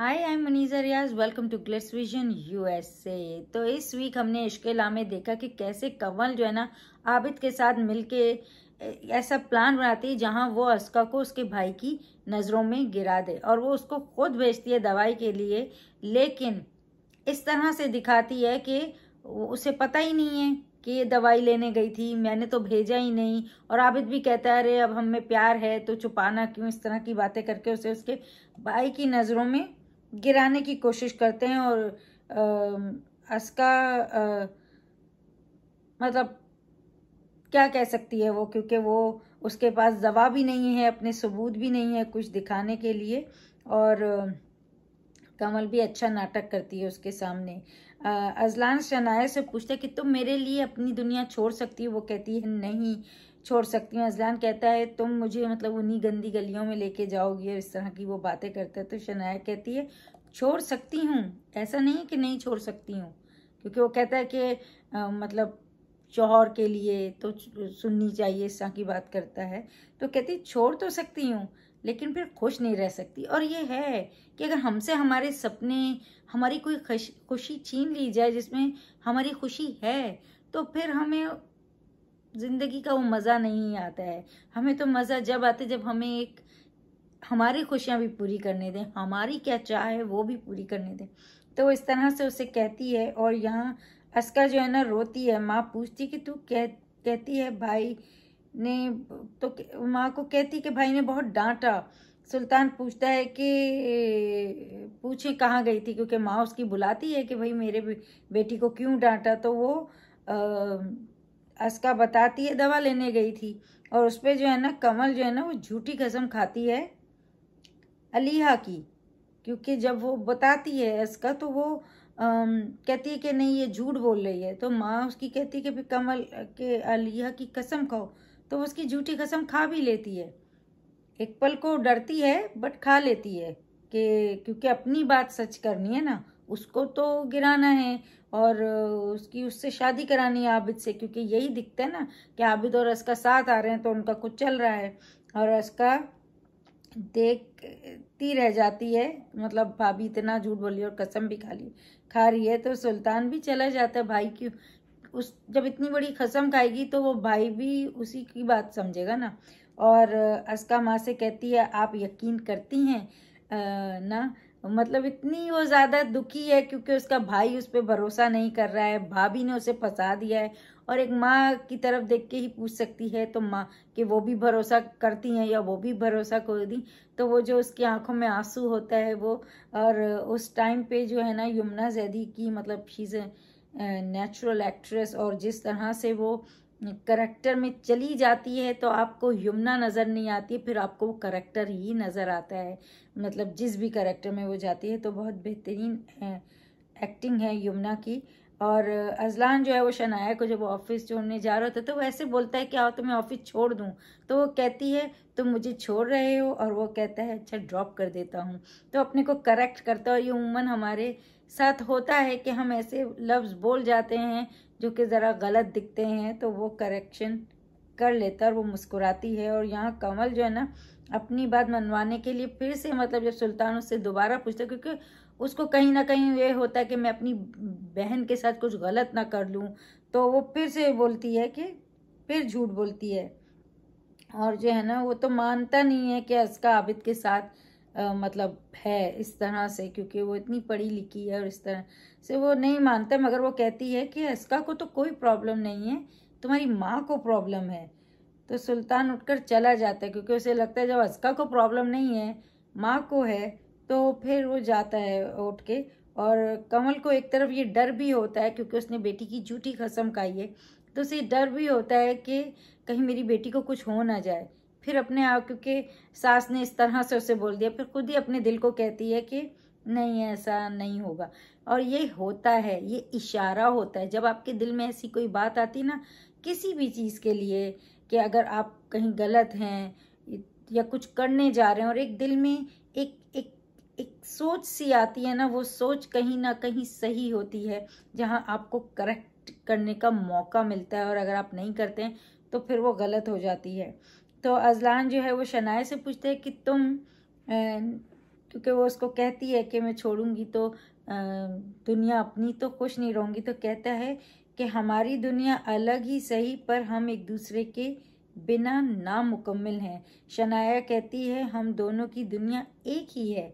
Hi I am Maniza Riaz welcome to Glitz Vision you तो इस week हमने इश्के में देखा कि कैसे कंवल जो है ना आबिद के साथ मिलके ऐसा प्लान बनाती है जहाँ वो अस्का को उसके भाई की नज़रों में गिरा दे और वो उसको खुद भेजती है दवाई के लिए लेकिन इस तरह से दिखाती है कि उसे पता ही नहीं है कि ये दवाई लेने गई थी मैंने तो भेजा ही नहीं और आबिद भी कहता है अरे अब हमें प्यार है तो छुपाना क्यों इस तरह की बातें करके उसे उसके भाई की नज़रों में गिराने की कोशिश करते हैं और इसका मतलब क्या कह सकती है वो क्योंकि वो उसके पास जवाब भी नहीं है अपने सबूत भी नहीं है कुछ दिखाने के लिए और कमल भी अच्छा नाटक करती है उसके सामने अजलान शनाया से पूछते कि तुम मेरे लिए अपनी दुनिया छोड़ सकती हो वो कहती है नहीं छोड़ सकती हूँ अजलान कहता है तुम मुझे मतलब उन्हीं गंदी गलियों में लेके जाओगी इस तरह की वो बातें करते हैं तो शनाया कहती है छोड़ सकती हूँ ऐसा नहीं कि नहीं छोड़ सकती हूँ क्योंकि वो कहता है कि आ, मतलब शोहर के लिए तो सुननी चाहिए इस तरह की बात करता है तो कहती छोड़ तो सकती हूँ लेकिन फिर खुश नहीं रह सकती और ये है कि अगर हमसे हमारे सपने हमारी कोई खुशी छीन ली जाए जिसमें हमारी खुशी है तो फिर हमें ज़िंदगी का वो मज़ा नहीं आता है हमें तो मज़ा जब आते जब हमें एक हमारी खुशियाँ भी पूरी करने दें हमारी क्या चाह है वो भी पूरी करने दें तो इस तरह से उसे कहती है और यहाँ अस्का जो है ना रोती है माँ पूछती कि तू कह कहती है भाई ने तो माँ को कहती कि भाई ने बहुत डांटा सुल्तान पूछता है कि पूछे कहाँ गई थी क्योंकि माँ उसकी बुलाती है कि भाई मेरे बेटी को क्यों डांटा तो वो आ, अस्का बताती है दवा लेने गई थी और उस पर जो है ना कमल जो है ना वो झूठी कसम खाती है अलीहा की क्योंकि जब वो बताती है अस्का तो वो आम, कहती है कि नहीं ये झूठ बोल रही है तो माँ उसकी कहती है कि कमल के अलीहा की कसम खाओ तो उसकी झूठी कसम खा भी लेती है एक पल को डरती है बट खा लेती है कि क्योंकि अपनी बात सच करनी है ना उसको तो गिराना है और उसकी उससे शादी करानी है आबिद से क्योंकि यही दिखता है ना कि आबिद और अस का साथ आ रहे हैं तो उनका कुछ चल रहा है और असका देखती रह जाती है मतलब भाभी इतना झूठ बोली और कसम भी खा ली खा रही है तो सुल्तान भी चला जाता है भाई की उस जब इतनी बड़ी कसम खाएगी तो वो भाई भी उसी की बात समझेगा ना और असका माँ से कहती है आप यकीन करती हैं ना मतलब इतनी वो ज़्यादा दुखी है क्योंकि उसका भाई उस पर भरोसा नहीं कर रहा है भाभी ने उसे फंसा दिया है और एक माँ की तरफ देख के ही पूछ सकती है तो माँ कि वो भी भरोसा करती हैं या वो भी भरोसा कर दी तो वो जो उसकी आंखों में आंसू होता है वो और उस टाइम पे जो है ना यमुना जैदी की मतलब शीज़ नेचुरल एक्ट्रेस और जिस तरह से वो करेक्टर में चली जाती है तो आपको यमुना नज़र नहीं आती फिर आपको वो करैक्टर ही नज़र आता है मतलब जिस भी करैक्टर में वो जाती है तो बहुत बेहतरीन एक्टिंग है यमुना की और अजलान जो है वो शनाया को जब ऑफिस छोड़ने जा रहा होता तो वो ऐसे बोलता है कि आओ तो मैं ऑफिस छोड़ दूँ तो वो कहती है तुम तो मुझे छोड़ रहे हो और वो कहता है अच्छा ड्रॉप कर देता हूँ तो अपने को करेक्ट करता है ये उमन हमारे साथ होता है कि हम ऐसे लफ्ज़ बोल जाते हैं जो कि ज़रा गलत दिखते हैं तो वो करेक्शन कर लेता है और वो मुस्कुराती है और यहाँ कंवल जो है ना अपनी बात मनवाने के लिए फिर से मतलब जब सुल्तान उससे दोबारा पूछता क्योंकि उसको कहीं ना कहीं ये होता है कि मैं अपनी बहन के साथ कुछ गलत ना कर लूँ तो वो फिर से बोलती है कि फिर झूठ बोलती है और जो है ना वो तो मानता नहीं है कि अजका आबिद के साथ आ, मतलब है इस तरह से क्योंकि वो इतनी पढ़ी लिखी है और इस तरह से वो नहीं मानता मगर वो कहती है कि इसका को तो कोई प्रॉब्लम नहीं है तुम्हारी माँ को प्रॉब्लम है तो सुल्तान उठकर चला जाता है क्योंकि उसे लगता है जब अस्का को प्रॉब्लम नहीं है माँ को है तो फिर वो जाता है उठ के और कमल को एक तरफ ये डर भी होता है क्योंकि उसने बेटी की झूठी कसम खाई है तो उसे डर भी होता है कि कहीं मेरी बेटी को कुछ हो ना जाए फिर अपने आप क्योंकि सास ने इस तरह से उसे बोल दिया फिर खुद ही अपने दिल को कहती है कि नहीं ऐसा नहीं होगा और ये होता है ये इशारा होता है जब आपके दिल में ऐसी कोई बात आती ना किसी भी चीज़ के लिए कि अगर आप कहीं गलत हैं या कुछ करने जा रहे हैं और एक दिल में एक एक एक सोच सी आती है ना वो सोच कहीं ना कहीं सही होती है जहाँ आपको करेक्ट करने का मौका मिलता है और अगर आप नहीं करते हैं तो फिर वो गलत हो जाती है तो अजलान जो है वो शनाए से पूछते हैं कि तुम क्योंकि वो उसको कहती है कि मैं छोड़ूंगी तो दुनिया अपनी तो खुश नहीं रहूँगी तो कहता है कि हमारी दुनिया अलग ही सही पर हम एक दूसरे के बिना नामुकम्मल हैं शनाया कहती है हम दोनों की दुनिया एक ही है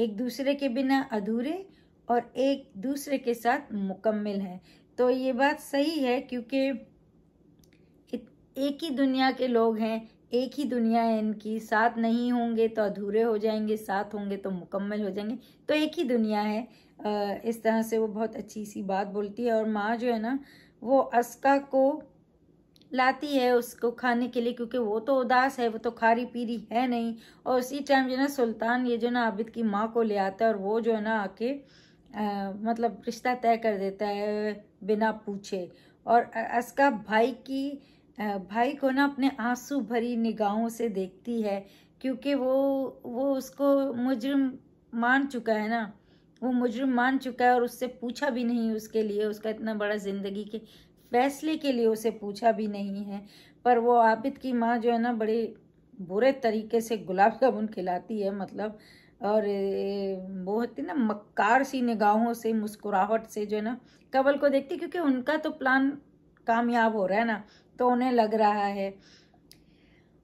एक दूसरे के बिना अधूरे और एक दूसरे के साथ मुकम्मल हैं तो ये बात सही है क्योंकि एक ही दुनिया के लोग हैं एक ही दुनिया है इनकी साथ नहीं होंगे तो अधूरे हो जाएंगे साथ होंगे तो मुकम्मल हो जाएंगे तो एक ही दुनिया है इस तरह से वो बहुत अच्छी सी बात बोलती है और माँ जो है ना वो अस्का को लाती है उसको खाने के लिए क्योंकि वो तो उदास है वो तो खारी पीरी है नहीं और उसी टाइम जो है ना सुल्तान ये जो है ना आबिद की माँ को ले आता है और वो जो है ना आके आ, मतलब रिश्ता तय कर देता है बिना पूछे और अस्का भाई की भाई को ना अपने आंसू भरी निगाहों से देखती है क्योंकि वो वो उसको मुजरम मान चुका है ना वो मुजरम मान चुका है और उससे पूछा भी नहीं उसके लिए उसका इतना बड़ा ज़िंदगी के फैसले के लिए उसे पूछा भी नहीं है पर वो आबिद की माँ जो है ना बड़े बुरे तरीके से गुलाब जामुन खिलाती है मतलब और बहुत ही ना मक्कार सी निगाहों से मुस्कुराहट से जो है ना कबल को देखती क्योंकि उनका तो प्लान कामयाब हो रहा है ना तो उन्हें लग रहा है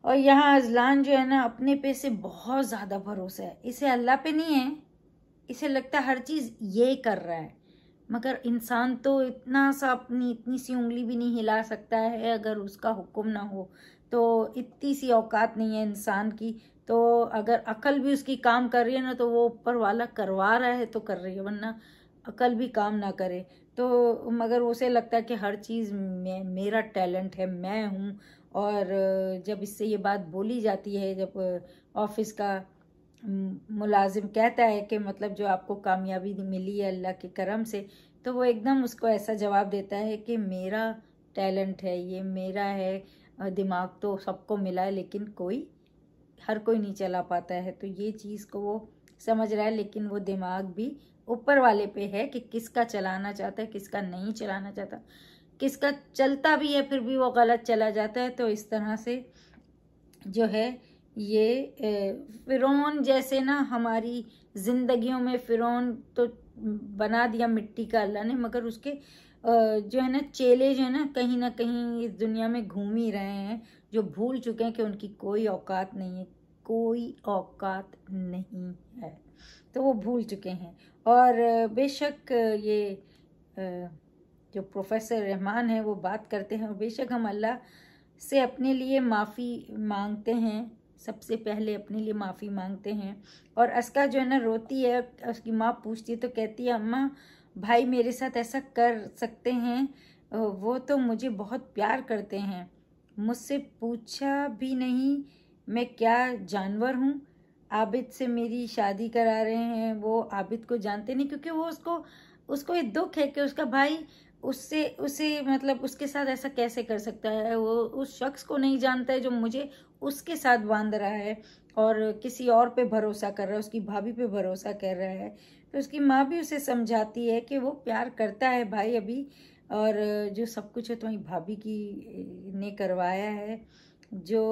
और यहाँ अजलान जो है ना अपने पे से बहुत ज़्यादा भरोसा है इसे अल्लाह पे नहीं है इसे लगता है हर चीज़ ये कर रहा है मगर इंसान तो इतना सा अपनी इतनी सी उंगली भी नहीं हिला सकता है अगर उसका हुक्म ना हो तो इतनी सी औकात नहीं है इंसान की तो अगर अकल भी उसकी काम कर रही है ना तो वो ऊपर वाला करवा रहा है तो कर रही है वरना अकल भी काम ना करे तो मगर उसे लगता है कि हर चीज़ में मेरा टैलेंट है मैं हूँ और जब इससे ये बात बोली जाती है जब ऑफिस का मुलाजिम कहता है कि मतलब जो आपको कामयाबी मिली है अल्लाह के करम से तो वो एकदम उसको ऐसा जवाब देता है कि मेरा टैलेंट है ये मेरा है दिमाग तो सबको मिला है लेकिन कोई हर कोई नहीं चला पाता है तो ये चीज़ को वो समझ रहा है लेकिन वो दिमाग भी ऊपर वाले पे है कि किसका चलाना चाहता है किसका नहीं चलाना चाहता किसका चलता भी है फिर भी वो गलत चला जाता है तो इस तरह से जो है ये फ़िरौन जैसे ना हमारी ज़िंदगियों में फ़िरौन तो बना दिया मिट्टी का अल्लाह ने मगर उसके जो है ना चेले जो है ना कहीं ना कहीं इस दुनिया में घूम ही रहे हैं जो भूल चुके हैं कि उनकी कोई औकात नहीं है कोई औकात नहीं है तो वो भूल चुके हैं और बेशक ये जो प्रोफेसर रहमान हैं वो बात करते हैं और बेशक हम अल्लाह से अपने लिए माफ़ी मांगते हैं सबसे पहले अपने लिए माफ़ी मांगते हैं और असका जो है ना रोती है उसकी माँ पूछती है तो कहती है अम्मा भाई मेरे साथ ऐसा कर सकते हैं वो तो मुझे बहुत प्यार करते हैं मुझसे पूछा भी नहीं मैं क्या जानवर हूँ आबिद से मेरी शादी करा रहे हैं वो आबिद को जानते नहीं क्योंकि वो उसको उसको ये दुख है कि उसका भाई उससे उसे मतलब उसके साथ ऐसा कैसे कर सकता है वो उस शख्स को नहीं जानता है जो मुझे उसके साथ बांध रहा है और किसी और पे भरोसा कर रहा है उसकी भाभी पे भरोसा कर रहा है तो उसकी माँ भी उसे समझाती है कि वो प्यार करता है भाई अभी और जो सब कुछ है तुम्हारी भाभी की ने करवाया है जो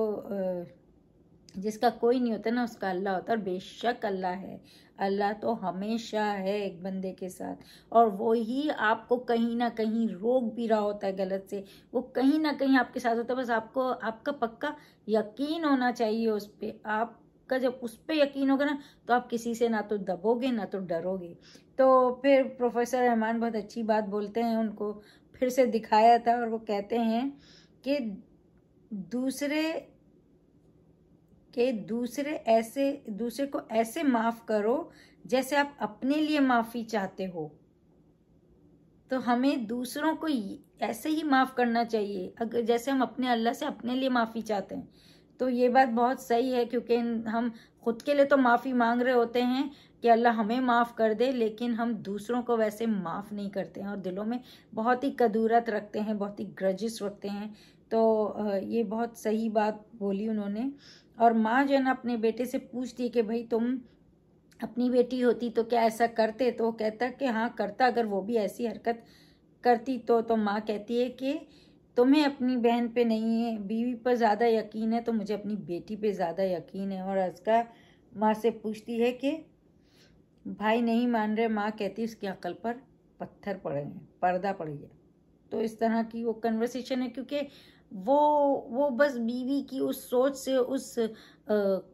जिसका कोई नहीं होता ना उसका अल्लाह होता और बेशक अल्लाह है अल्लाह तो हमेशा है एक बंदे के साथ और वो ही आपको कहीं ना कहीं रोक भी रहा होता है गलत से वो कहीं ना कहीं आपके साथ होता है बस आपको आपका पक्का यकीन होना चाहिए उस पर आप का जब उस पर यकीन होगा ना तो आप किसी से ना तो दबोगे ना तो डरोगे तो फिर प्रोफेसर रहमान बहुत अच्छी बात बोलते हैं उनको फिर से दिखाया था और वो कहते हैं कि दूसरे कि दूसरे ऐसे दूसरे को ऐसे माफ़ करो जैसे आप अपने लिए माफ़ी चाहते हो तो हमें दूसरों को ऐसे ही माफ़ करना चाहिए अगर जैसे हम अपने अल्लाह से अपने लिए माफ़ी चाहते हैं तो ये बात बहुत सही है क्योंकि हम खुद के लिए तो माफ़ी मांग रहे होते हैं कि अल्लाह हमें माफ़ कर दे लेकिन हम दूसरों को वैसे माफ़ नहीं करते हैं और दिलों में बहुत ही कदूरत रखते हैं बहुत ही ग्रजिस रखते हैं तो ये बहुत सही बात बोली उन्होंने और माँ जो है ना अपने बेटे से पूछती है कि भाई तुम अपनी बेटी होती तो क्या ऐसा करते तो कहता कि हाँ करता अगर वो भी ऐसी हरकत करती तो तो माँ कहती है कि तुम्हें अपनी बहन पे नहीं है बीवी पर ज़्यादा यकीन है तो मुझे अपनी बेटी पे ज़्यादा यकीन है और अजका माँ से पूछती है कि भाई नहीं मान रहे माँ कहती उसकी अकल पर पत्थर पड़े हैं पर्दा पड़ गया तो इस तरह की वो कन्वर्सेशन है क्योंकि वो वो बस बीवी की उस सोच से उस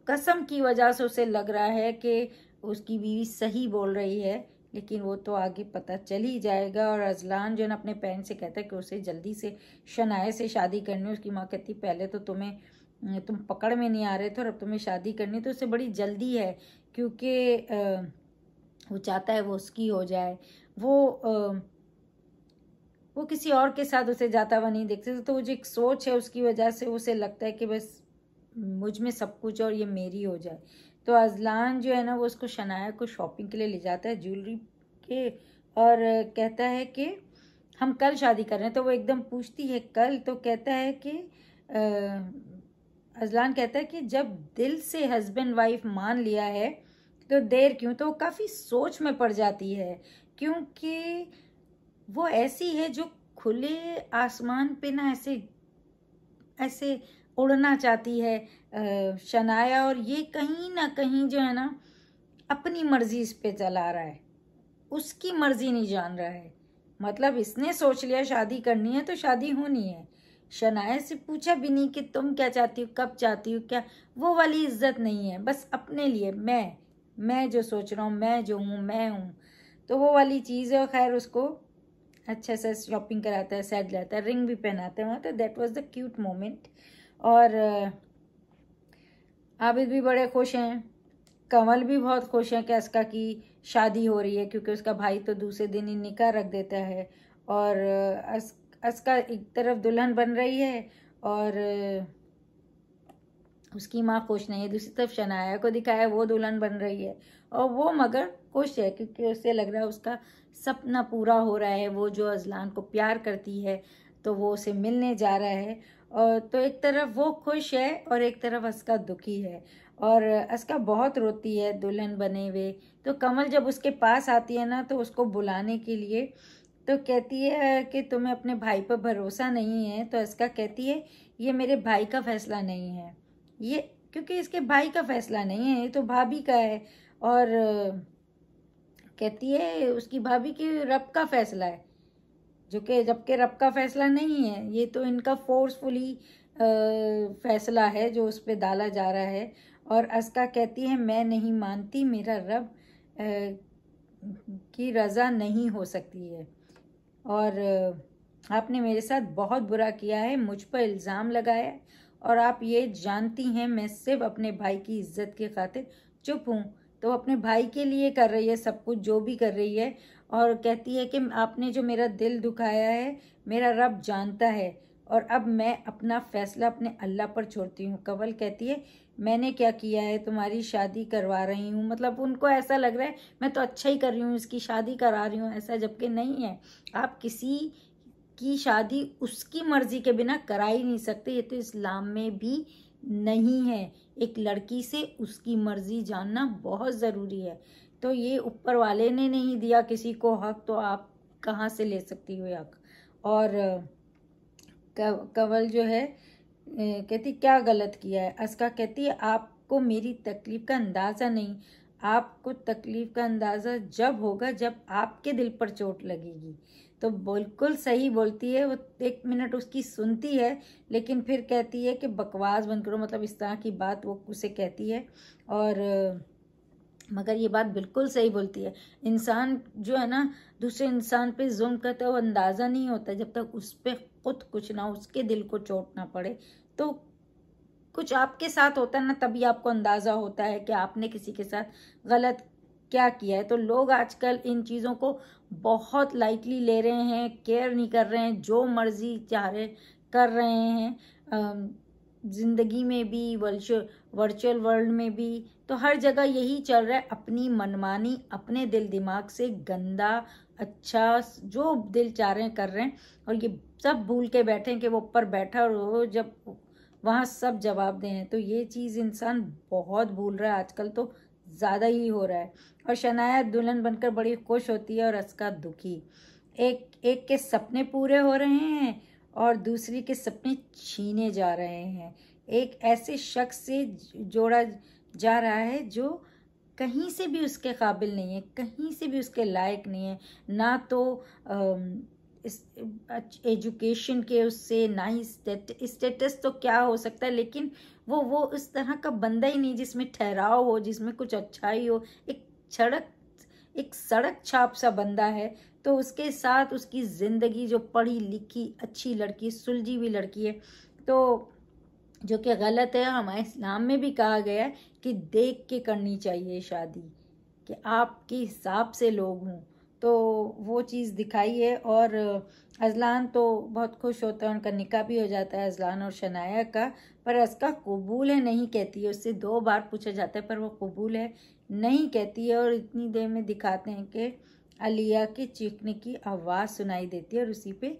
कसम की वजह से उसे लग रहा है कि उसकी बीवी सही बोल रही है लेकिन वो तो आगे पता चल ही जाएगा और अजलान जो है ना अपने पैन से कहता है कि उसे जल्दी से शनाए से शादी करनी है उसकी माँ कहती पहले तो तुम्हें तुम पकड़ में नहीं आ रहे थे और अब तुम्हें शादी करनी तो उसे बड़ी जल्दी है क्योंकि वो चाहता है वो उसकी हो जाए वो आ, वो किसी और के साथ उसे जाता हुआ नहीं देखते तो वो जो एक सोच है उसकी वजह से उसे लगता है कि बस मुझ में सब कुछ और ये मेरी हो जाए तो अजलान जो है ना वो उसको शनाया को शॉपिंग के लिए ले जाता है ज्वेलरी के और कहता है कि हम कल शादी कर रहे हैं तो वो एकदम पूछती है कल तो कहता है कि अजलान कहता है कि जब दिल से हस्बैंड वाइफ मान लिया है तो देर क्यों तो वो काफ़ी सोच में पड़ जाती है क्योंकि वो ऐसी है जो खुले आसमान पे ना ऐसे ऐसे उड़ना चाहती है शनाया और ये कहीं ना कहीं जो है ना अपनी मर्जी इस पे चला रहा है उसकी मर्जी नहीं जान रहा है मतलब इसने सोच लिया शादी करनी है तो शादी होनी है शनाया से पूछा भी नहीं कि तुम क्या चाहती हो कब चाहती हो क्या वो वाली इज्जत नहीं है बस अपने लिए मैं मैं जो सोच रहा हूँ मैं जो हूँ मैं हूँ तो वो वाली चीज़ है खैर उसको अच्छा सा शॉपिंग कराता है सैड लाता है रिंग भी पहनाता है वहाँ तो that was the cute moment और आबिद भी बड़े खुश हैं कंवल भी बहुत खुश हैं कि इसका की शादी हो रही है क्योंकि उसका भाई तो दूसरे दिन ही निकाह रख देता है और अस असका एक तरफ दुल्हन बन रही है और उसकी माँ खुश नहीं है दूसरी तरफ शनाया को दिखाया वो दुल्हन बन रही है और वो मगर खुश है क्योंकि उससे लग रहा है उसका सपना पूरा हो रहा है वो जो अजलान को प्यार करती है तो वो उसे मिलने जा रहा है और तो एक तरफ वो खुश है और एक तरफ असका दुखी है और असका बहुत रोती है दुल्हन बने हुए तो कमल जब उसके पास आती है ना तो उसको बुलाने के लिए तो कहती है कि तुम्हें अपने भाई पर भरोसा नहीं है तो इसका कहती है ये मेरे भाई का फैसला नहीं है ये क्योंकि इसके भाई का फैसला नहीं है ये तो भाभी का है और कहती है उसकी भाभी की रब का फैसला है जो कि जबकि रब का फैसला नहीं है ये तो इनका फोर्सफुली फैसला है जो उस पर डाला जा रहा है और अस्का कहती है मैं नहीं मानती मेरा रब की रज़ा नहीं हो सकती है और आपने मेरे साथ बहुत बुरा किया है मुझ पर इल्ज़ाम लगाया और आप ये जानती हैं मैं सिर्फ अपने भाई की इज्जत के खातिर चुप हूँ तो अपने भाई के लिए कर रही है सब कुछ जो भी कर रही है और कहती है कि आपने जो मेरा दिल दुखाया है मेरा रब जानता है और अब मैं अपना फ़ैसला अपने अल्लाह पर छोड़ती हूँ कंवल कहती है मैंने क्या किया है तुम्हारी शादी करवा रही हूँ मतलब उनको ऐसा लग रहा है मैं तो अच्छा ही कर रही हूँ इसकी शादी करा रही हूँ ऐसा जबकि नहीं है आप किसी की शादी उसकी मर्ज़ी के बिना करा ही नहीं सकते ये तो इस्लाम में भी नहीं है एक लड़की से उसकी मर्जी जानना बहुत ज़रूरी है तो ये ऊपर वाले ने नहीं दिया किसी को हक तो आप कहाँ से ले सकती हो हक और कवल जो है कहती क्या गलत किया है असका कहती है आपको मेरी तकलीफ़ का अंदाज़ा नहीं आपको तकलीफ़ का अंदाज़ा जब होगा जब आपके दिल पर चोट लगेगी तो बिल्कुल सही बोलती है वो एक मिनट उसकी सुनती है लेकिन फिर कहती है कि बकवास बंद करो मतलब इस तरह की बात वो उसे कहती है और मगर ये बात बिल्कुल सही बोलती है इंसान जो है ना दूसरे इंसान पे जुल्म करता है वो अंदाज़ा नहीं होता जब तक उस पर खुद कुछ ना उसके दिल को चोट ना पड़े तो कुछ आपके साथ होता है ना तभी आपको अंदाज़ा होता है कि आपने किसी के साथ गलत क्या किया है तो लोग आजकल इन चीज़ों को बहुत लाइटली ले रहे हैं केयर नहीं कर रहे हैं जो मर्ज़ी चाह रहे कर रहे हैं ज़िंदगी में भी वर्चुअल वर्ल्ड में भी तो हर जगह यही चल रहा है अपनी मनमानी अपने दिल दिमाग से गंदा अच्छा जो दिल चाह रहे हैं कर रहे हैं और ये सब भूल के बैठे हैं कि वो ऊपर बैठा वो जब वहाँ सब जवाब दें तो ये चीज़ इंसान बहुत भूल रहा है आजकल तो ज़्यादा ही हो रहा है और शनाया दुल्हन बनकर बड़ी खुश होती है और अस्का दुखी एक एक के सपने पूरे हो रहे हैं और दूसरी के सपने छीने जा रहे हैं एक ऐसे शख्स से जोड़ा जा रहा है जो कहीं से भी उसके काबिल नहीं है कहीं से भी उसके लायक नहीं है ना तो आ, एजुकेशन के उससे ना ही स्टेटस तो क्या हो सकता है लेकिन वो वो उस तरह का बंदा ही नहीं जिसमें ठहराव हो जिसमें कुछ अच्छाई हो एक सड़क एक सड़क छाप सा बंदा है तो उसके साथ उसकी ज़िंदगी जो पढ़ी लिखी अच्छी लड़की सुलझी हुई लड़की है तो जो कि गलत है हमारे इस्लाम में भी कहा गया है कि देख के करनी चाहिए शादी कि आपके हिसाब से लोग हों तो वो चीज़ दिखाई है और अजलान तो बहुत खुश होता है उनका निका भी हो जाता है अजलान और शनाया का पर असका कबूल है नहीं कहती है उससे दो बार पूछा जाता है पर वो कबूल है नहीं कहती है और इतनी देर में दिखाते हैं कि अलिया के चीखने की आवाज़ सुनाई देती है और उसी पे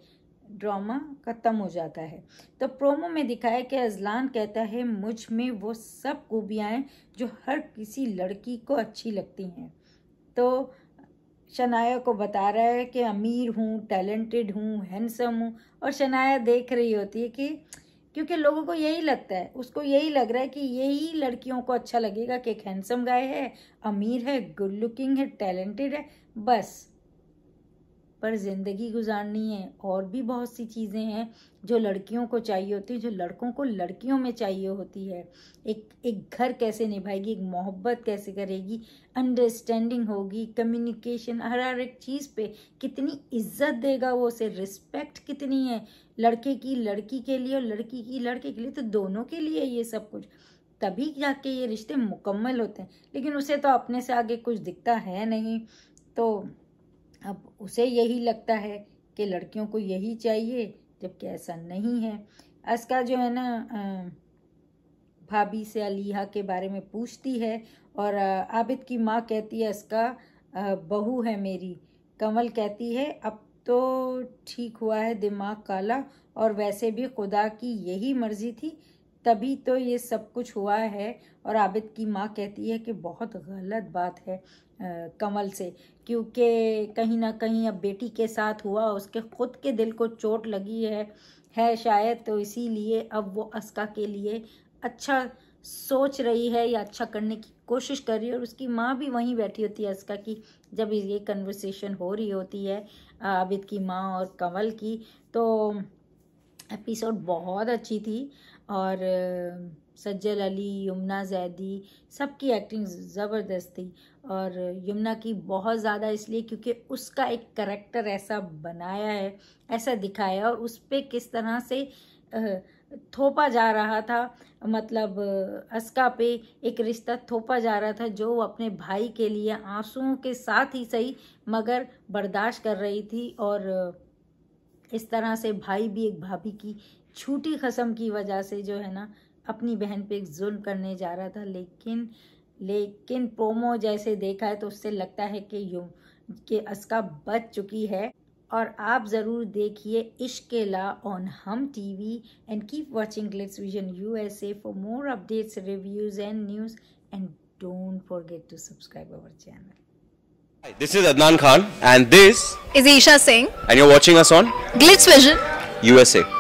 ड्रामा ख़त्म हो जाता है तो प्रोमो में दिखाया कि अजलान कहता है मुझ में वो सब खूबियाँ जो हर किसी लड़की को अच्छी लगती हैं तो शनाया को बता रहा है कि अमीर हूँ टैलेंटेड हूँ हैंडसम हूँ और शनाया देख रही होती है कि क्योंकि लोगों को यही लगता है उसको यही लग रहा है कि यही लड़कियों को अच्छा लगेगा कि एक हैंडसम गाय है अमीर है गुड लुकिंग है टैलेंटेड है बस पर ज़िंदगी गुजारनी है और भी बहुत सी चीज़ें हैं जो लड़कियों को चाहिए होती है जो लड़कों को लड़कियों में चाहिए होती है एक एक घर कैसे निभाएगी एक मोहब्बत कैसे करेगी अंडरस्टैंडिंग होगी कम्युनिकेशन हर हर एक चीज़ पे कितनी इज्जत देगा वो उसे रिस्पेक्ट कितनी है लड़के की लड़की के लिए और लड़की की लड़के के लिए तो दोनों के लिए ये सब कुछ तभी जाके ये रिश्ते मुकम्मल होते हैं लेकिन उसे तो अपने से आगे कुछ दिखता है नहीं तो अब उसे यही लगता है कि लड़कियों को यही चाहिए जबकि ऐसा नहीं है अस्का जो है ना भाभी से अलीहा के बारे में पूछती है और आबिद की माँ कहती है अस्का बहू है मेरी कंवल कहती है अब तो ठीक हुआ है दिमाग काला और वैसे भी खुदा की यही मर्ज़ी थी तभी तो ये सब कुछ हुआ है और आबिद की माँ कहती है कि बहुत गलत बात है आ, कमल से क्योंकि कहीं ना कहीं अब बेटी के साथ हुआ उसके खुद के दिल को चोट लगी है है शायद तो इसीलिए अब वो अस्का के लिए अच्छा सोच रही है या अच्छा करने की कोशिश कर रही है और उसकी माँ भी वहीं बैठी होती है अस्का की जब ये कन्वर्सेशन हो रही होती है आबिद की माँ और कंवल की तो एपिसोड बहुत अच्छी थी और सज्जल अली यमुना जैदी सबकी एक्टिंग ज़बरदस्त थी और यमुना की बहुत ज़्यादा इसलिए क्योंकि उसका एक करेक्टर ऐसा बनाया है ऐसा दिखाया और उस पर किस तरह से थोपा जा रहा था मतलब अस्का पे एक रिश्ता थोपा जा रहा था जो अपने भाई के लिए आंसुओं के साथ ही सही मगर बर्दाश्त कर रही थी और इस तरह से भाई भी एक भाभी की छूटी कसम की वजह से जो है ना अपनी बहन पे एक जुल्म करने जा रहा था लेकिन लेकिन प्रोमो जैसे देखा है तो उससे लगता है कि यू के अस्का बच चुकी है और आप ज़रूर देखिए Ishqela on Hum TV and keep watching Glitz Vision USA for more updates reviews and news and don't forget to subscribe our channel Hi, this is Adnan Khan and this is Isha Singh and you're watching us on Glitz Vision USA.